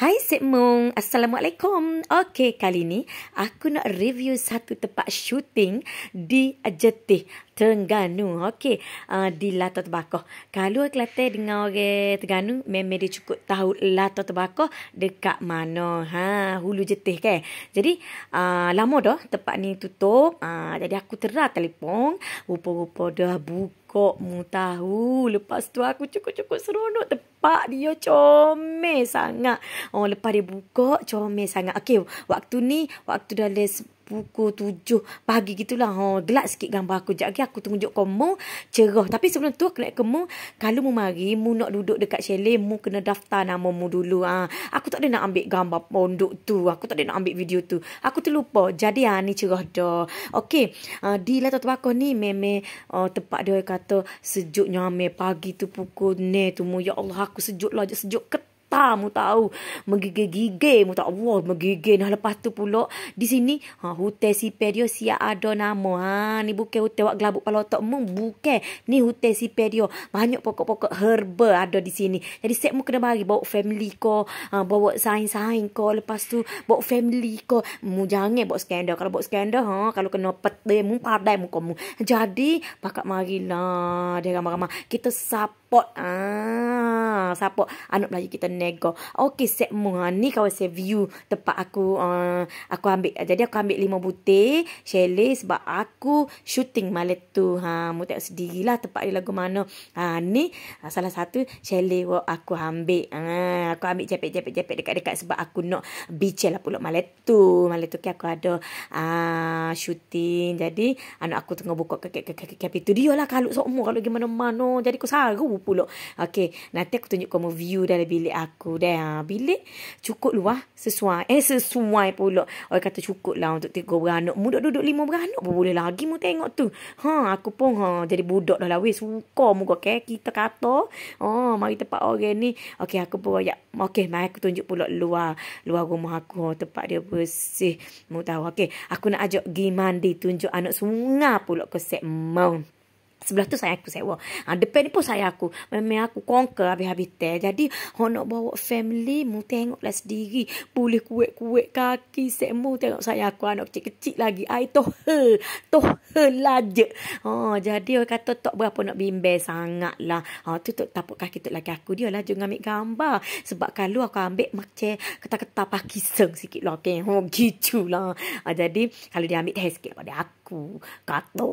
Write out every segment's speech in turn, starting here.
Hai Sip Mung, Assalamualaikum. Okey, kali ni aku nak review satu tempat shooting di Jetih, Terengganu. Okey, uh, di Lata Terbakoh. Kalau Kelantan dengar orang Terengganu, memang dia cukup tahu Lata Terbakoh dekat mana. Ha, hulu Jetih ke? Jadi, uh, lama dah tempat ni tutup. Uh, jadi aku terah telefon. Rupa-rupa dah buka kok mu tahu. Lepas tu aku cukup-cukup seronok tepak dia comel sangat. Oh lepas dia buka comel sangat. Okey, waktu ni waktu dah les pukul tujuh pagi gitulah. Ha, gelap sikit gambar aku. Jap lagi aku tunjuk kau mu cerah. Tapi sebelum tu aku nak kemu kalau mu mari mu nak duduk dekat chalet mu kena daftar nama mu dulu ha. Aku tak ada nak ambil gambar pondok tu. Aku tak ada nak ambil video tu. Aku terlupa. Jadi ha ni cerah dah. Okey. Uh, di lah tempat aku ni meme uh, ha, tempat dia kata sejuknya ame pagi tu pukul ni tu mu ya Allah aku sejuk lah sejuk ket mata mu tahu menggigih-gigih mu tahu Allah menggigih nah lepas tu pula di sini ha hotel si perio siap ada nama ha ni bukan hotel wak gelabuk palotok mu bukan ni hotel si perio banyak pokok-pokok herba ada di sini jadi set mu kena mari bawa family ko ha, bawa sain-sain ko lepas tu bawa family ko mu jangan bawa skandal kalau bawa skandal ha kalau kena petai mu padai mu kamu jadi pakak marilah dia ramai-ramai kita sapot, ah sapot anak Melayu kita nego. Okey, set mu. Ah, ni kawan saya view tempat aku uh, aku ambil. Ah, jadi aku ambil lima butir chalet sebab aku shooting malam tu. Ha, mu tengok sendirilah tempat dia lagu mana. Ha, ni salah satu chalet aku ambil. Ha, aku ambil jepit-jepit-jepit dekat-dekat sebab aku nak bicel lah pulak malam tu. Malam tu kan aku ada uh, syuting. Jadi anak aku tengah buka kaki-kaki-kaki tu. Dia lah kalau semua kalau gimana-mana. Jadi aku saru pulak. Okey, nanti aku tunjuk kamu view dari bilik aku aku dah ha, bilik cukup luah sesuai eh sesuai pula orang kata cukup lah untuk tiga beranak mu duduk duduk lima beranak boleh lagi mu tengok tu ha aku pun ha jadi budak dah lah suka mu kok okay? kita kata oh ha, mari tempat orang ni okey aku pun ya okey mai aku tunjuk pula luar luar rumah aku ha, tempat dia bersih mu tahu okey aku nak ajak gi mandi tunjuk anak sungai pula ke set mount Sebelah tu saya aku sewa. Ha, depan ni pun saya aku. Memang aku conquer habis-habis teh. Jadi, kau nak bawa family, mu tengoklah sendiri. Boleh kuat-kuat kaki, semu tengok saya aku anak kecil-kecil lagi. Ai tohe, tohe laje. Ha, ah, jadi, orang kata tak berapa nak bimbel sangat lah. Ha, ah, tu tak tapuk kaki tu lagi aku. Dia lah jangan ngambil gambar. Sebab kalau aku ambil macam ketak-ketak paki seng sikit lah. Okay, ha, oh, gitu lah. Ha, jadi, kalau dia ambil teh sikit pada aku. Kata,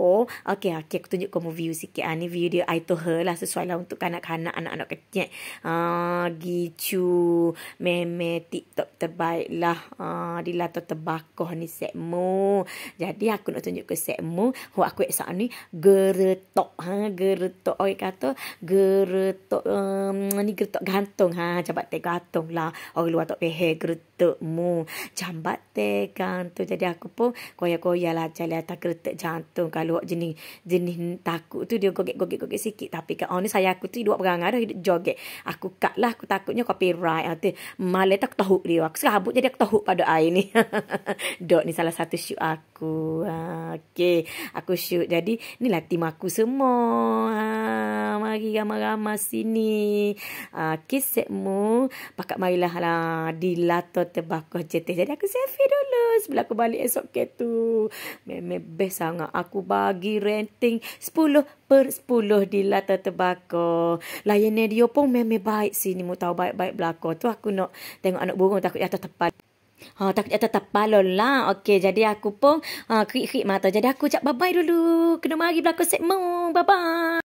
okay, okay, aku tunjuk kau view sikit. Ha, ni video dia I to her lah. Sesuai lah untuk kanak-kanak. Anak-anak kecil. Ha, ah, gicu. Meme. TikTok terbaik lah. Ha, dia lah terbakoh ni segmu. Jadi aku nak tunjuk ke segmu. Hu aku eksak ni. Geretok. Ha, geretok. Orang kata. Geretok. Um, ni geretok gantung. Ha, cabak teh gantung lah. Orang luar tak pehe geretok mu. Cabak teh gantung. Jadi aku pun. Koyak-koyak lah. Jalan tak geretok jantung. Kalau jenis jenis tak aku tu dia gogek-gogek-gogek sikit. Tapi kat oh, ni saya aku tu dua perangai dah joget. Aku kat lah. Aku takutnya copyright. Aku ah, malah tak tahu dia. Aku serabut jadi aku tahu pada air ni. Dok ni salah satu shoot aku. Ha, ah, okay. Aku shoot. Jadi ni lah tim aku semua. Ha, mari ramai-ramai sini. Ha, kisikmu. Pakat marilah ha, di lato terbakar jetis. Jadi aku selfie dulu sebelum aku balik esok ke tu. Memang best sangat. Aku bagi renting 10 10 per 10 di lata terbako. Layanan dia pun memang baik sini. Mu tahu baik-baik belako. Tu aku nak tengok anak burung takut jatuh tepat. Ha, takut jatuh tepat lho lah. Okey, jadi aku pun ha, krik-krik mata. Jadi aku cak bye-bye dulu. Kena mari belako segmen. Bye-bye.